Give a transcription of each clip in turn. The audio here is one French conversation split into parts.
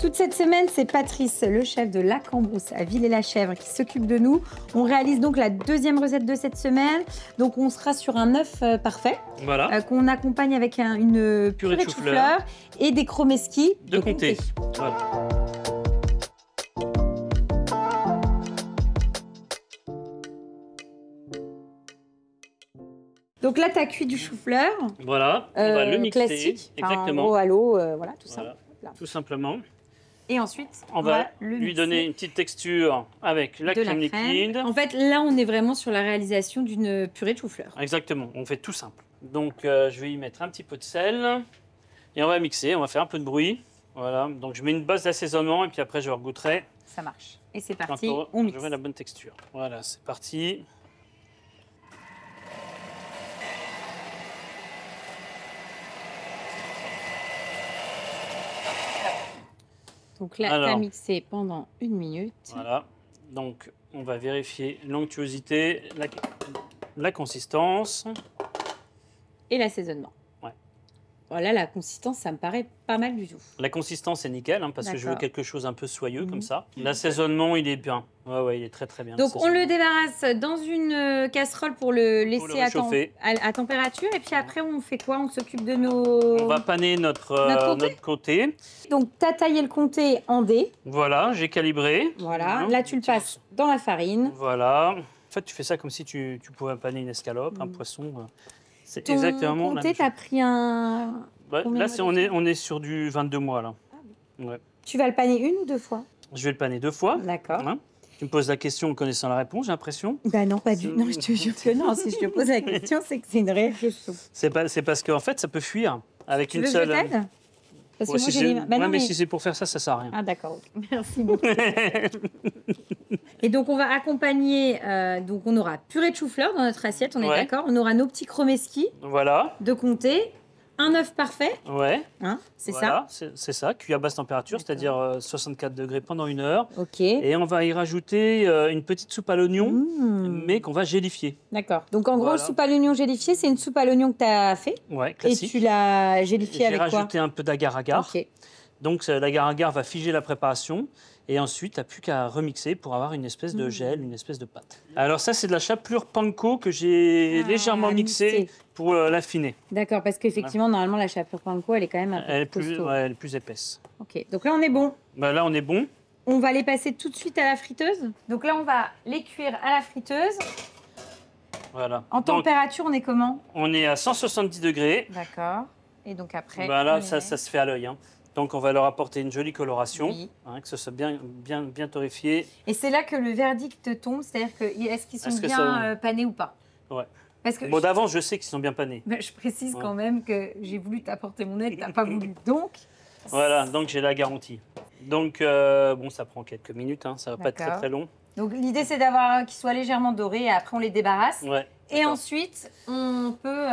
Toute cette semaine, c'est Patrice, le chef de La Cambrousse à Villers-la-Chèvre, qui s'occupe de nous. On réalise donc la deuxième recette de cette semaine. Donc, on sera sur un œuf euh, parfait. Voilà. Euh, qu'on accompagne avec une purée, de chou-fleur et des chromesquis de, de comté. Donc là, tu as cuit du chou-fleur. Voilà, on va le euh, mixer. Classique, exactement. Enfin, en à l'eau, voilà, tout simplement. ça. Tout simplement. Et ensuite, on, va, lui donner une petite texture avec la, crème, liquide. En fait, là, on est vraiment sur la réalisation d'une purée de chou-fleur. Exactement, on fait tout simple. Donc, euh, je vais y mettre un petit peu de sel et on va mixer, on va faire un peu de bruit. Voilà, donc je mets une base d'assaisonnement et puis après, je regoûterai. Ça marche. Et c'est parti, on mixe. la bonne texture. Voilà, c'est parti. Donc là, tu as pendant une minute. Voilà. Donc, on va vérifier l'onctuosité, la consistance. Et l'assaisonnement. Voilà, la consistance, ça me paraît pas mal du tout. La consistance est nickel, hein, parce que je veux quelque chose un peu soyeux comme mhm. ça. L'assaisonnement, il est bien. Ouais, ouais, il est très très bien. Donc on le débarrasse dans une euh, casserole pour le laisser à, température. Et puis mhm. après, on fait quoi On s'occupe de nos... On va paner notre, euh, côté. Donc tu as taillé le comté en dés. Voilà, j'ai calibré. Voilà, là tu le passes dans la farine. Voilà. En fait, tu fais ça comme si tu, pouvais paner une escalope, un mhm. poisson. Euh, c'est Ton exactement pris un. là, on, est, on est sur du 22 mois. Là. Ah tu vas le panier une ou deux fois Je vais le paner deux fois. D'accord. Hein tu me poses la question en connaissant la réponse, j'ai l'impression. Bah non, pas du Non, je te jure que non. si je te pose la question, c'est que c'est une réelle question. C'est parce qu'en fait, ça peut fuir avec une seule. Parce que bah non, mais, si c'est pour faire ça, ça sert à rien. Ah d'accord, merci beaucoup. et donc on va accompagner, euh, donc on aura purée de chou-fleur dans notre assiette, on est d'accord. On aura nos petits chromeski voilà. de comté un œuf parfait. Ouais. Hein, c'est ça. C'est ça, cuit à basse température, c'est-à-dire 64 euh, degrés pendant une heure. Ok. Et on va y rajouter euh, une petite soupe à l'oignon, mmh. mais qu'on va gélifier. D'accord. Donc en gros, soupe à l'oignon gélifiée, c'est une soupe à l'oignon que tu as fait. Ouais, Et tu l'as gélifiée avec quoi J'ai rajouté un peu d'agar-agar. Donc la gare va figer la préparation et ensuite, tu n'as plus qu'à remixer pour avoir une espèce de hmm. gel, une espèce de pâte. Alors ça, c'est de la chapelure panko que j'ai ah, légèrement mixée pour euh, l'affiner. D'accord, parce qu'effectivement, normalement, la chapelure panko, elle est quand même un peu plus, Elle est plus épaisse. OK, donc là, on est bon. Bah, là, on est bon. On va les passer tout de suite à la friteuse. Donc là, on va les cuire à la friteuse. Voilà. En température, on est comment On est à 170 degrés. D'accord. Et donc après. Voilà, bah, ça, ça se fait à l'œil. Hein. Donc on va leur apporter une jolie coloration, hein, que ce soit bien, bien, bien torréfié. Et c'est là que le verdict tombe, c'est-à-dire que est-ce qu'ils sont bien euh, panés ou pas ouais. bon, d'avance, je sais qu'ils sont bien panés. je précise quand même que j'ai voulu t'apporter mon aide, t'as pas voulu. Donc. Voilà, donc j'ai la garantie. Donc, euh, bon, ça prend quelques minutes, hein, ça va pas être très long. Donc, l'idée, c'est d'avoir euh, qu'ils soient légèrement dorés et après, on les débarrasse. et ensuite, on peut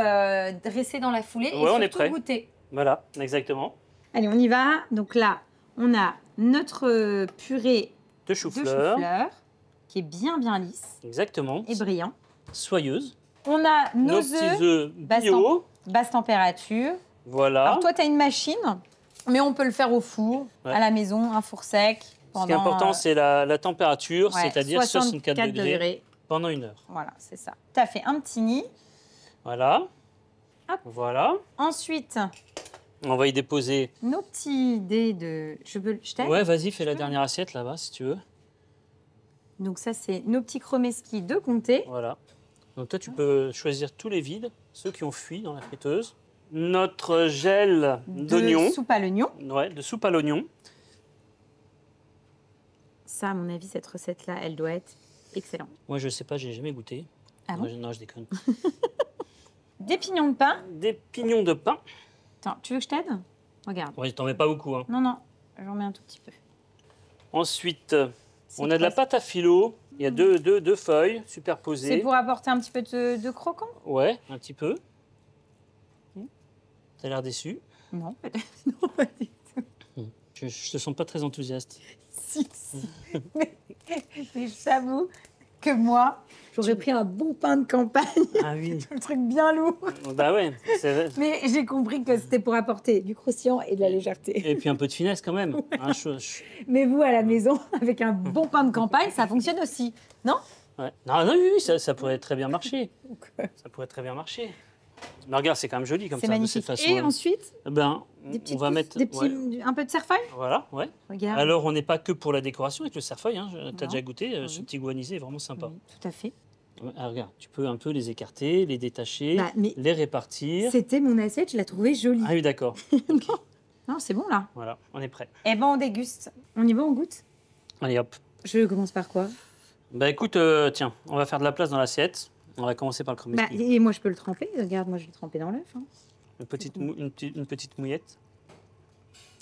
dresser dans la foulée et surtout on est prêt. goûter. Voilà, exactement. Allez, on y va. Donc là, on a notre purée de chou-fleur qui est bien, bien lisse. Exactement. Et brillant. Soyeuse. On a nos, petits œufs, basse, température. Voilà. Alors toi, tu as une machine, mais on peut le faire au four, à la maison, un four sec. Ce qui est important, euh, c'est la, température, c'est-à-dire 64, degrés, pendant une heure. Voilà, c'est ça. Tu as fait un petit nid. Voilà. Hop. Voilà. Ensuite, on va y déposer. Nos petits dés de. Je veux. Je Ouais, vas-y, fais la dernière assiette là-bas si tu veux. Donc, ça, c'est nos petits chromesquis de comté. Voilà. Donc, toi, tu peux choisir tous les vides, ceux qui ont fui dans la friteuse. Notre gel d'oignon. De soupe à l'oignon. Ouais, de soupe à l'oignon. Ça, à mon avis, cette recette-là, elle doit être excellente. Moi, je sais pas, j'ai jamais goûté. Ah non, non, je déconne. Des pignons de pain. Des pignons de pain tu veux que je t'aide Regarde. Oui, je t'en mets pas beaucoup. Hein. Non, non, j'en mets un tout petit peu. Ensuite, euh, on a de la pâte à filo. Il y a mm. deux, deux, deux feuilles superposées. C'est pour apporter un petit peu de, croquant Ouais, un petit peu. Tu T'as l'air déçu Non, pas du tout. Hum, je, je te sens pas très enthousiaste. si, si. Mais, je t'avoue moi. J'aurais pris un bon pain de campagne. Ah oui. le truc bien lourd. Bah ouais, Mais j'ai compris que c'était pour apporter du croustillant et de la légèreté. Et puis un peu de finesse quand même. Ah, Mais vous, à la maison, avec un bon pain de campagne, ça fonctionne aussi, non, ouais. non Non, oui, ça, ça pourrait très bien marcher. Euh, ça pourrait très bien marcher regarde, c'est quand même joli comme ça. magnifique. De cette façon, Et ensuite eh ben, on va mettre un peu de cerfeuil Voilà, ouais. Regarde. Alors, on n'est pas que pour la décoration avec le cerfeuil. Hein. Tu as déjà goûté, euh, ce petit guanisé vraiment sympa. tout à fait. Ah, regarde, tu peux un peu les écarter, les détacher, bah, mais les répartir. C'était mon assiette, je l'ai trouvée jolie. Ah oui, d'accord. non, c'est bon là. Voilà, on est prêt. Et eh ben, on déguste. On y va, on goûte Allez, hop. Je commence par quoi Bah écoute, euh, tiens, on va faire de la place dans l'assiette. On va commencer par le crème bah, et moi, je peux le tremper. Regarde, moi, je vais le tremper dans l'œuf. Hein. Une, petite mouillette.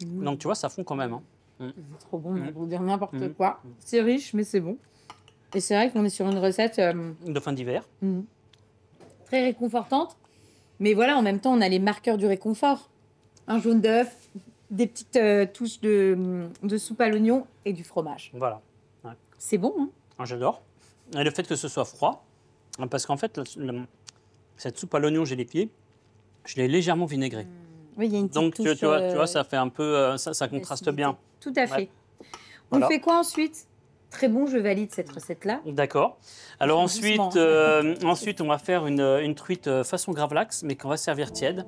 Mmh. Donc, tu vois, ça fond quand même. Hein. Mmh. C'est trop bon, mmh. on dire n'importe quoi. C'est riche, mais c'est bon. Et c'est vrai qu'on est sur une recette... Euh, de fin d'hiver. Très réconfortante. Mais voilà, en même temps, on a les marqueurs du réconfort. Un jaune d'œuf, des petites euh, touches de, soupe à l'oignon et du fromage. Voilà. C'est bon, hein ah, J'adore. Et le fait que ce soit froid, parce qu'en fait, cette soupe à l'oignon j'ai pieds, je l'ai légèrement vinaigrée. Mmh. Oui, il y a une petite Donc, tu, vois, tu, vois, euh, ça fait un peu. Euh, ça, contraste bien. Tout à fait. On fait quoi ensuite Très bon, je valide cette recette-là. D'accord. Alors ensuite, euh, ensuite, on va faire une, truite façon gravlax, mais qu'on va servir tiède.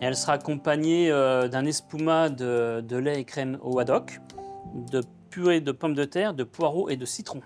Et elle sera accompagnée d'un espuma de, de, lait et crème au haddock, de purée de pommes de terre, de poireaux et de citron.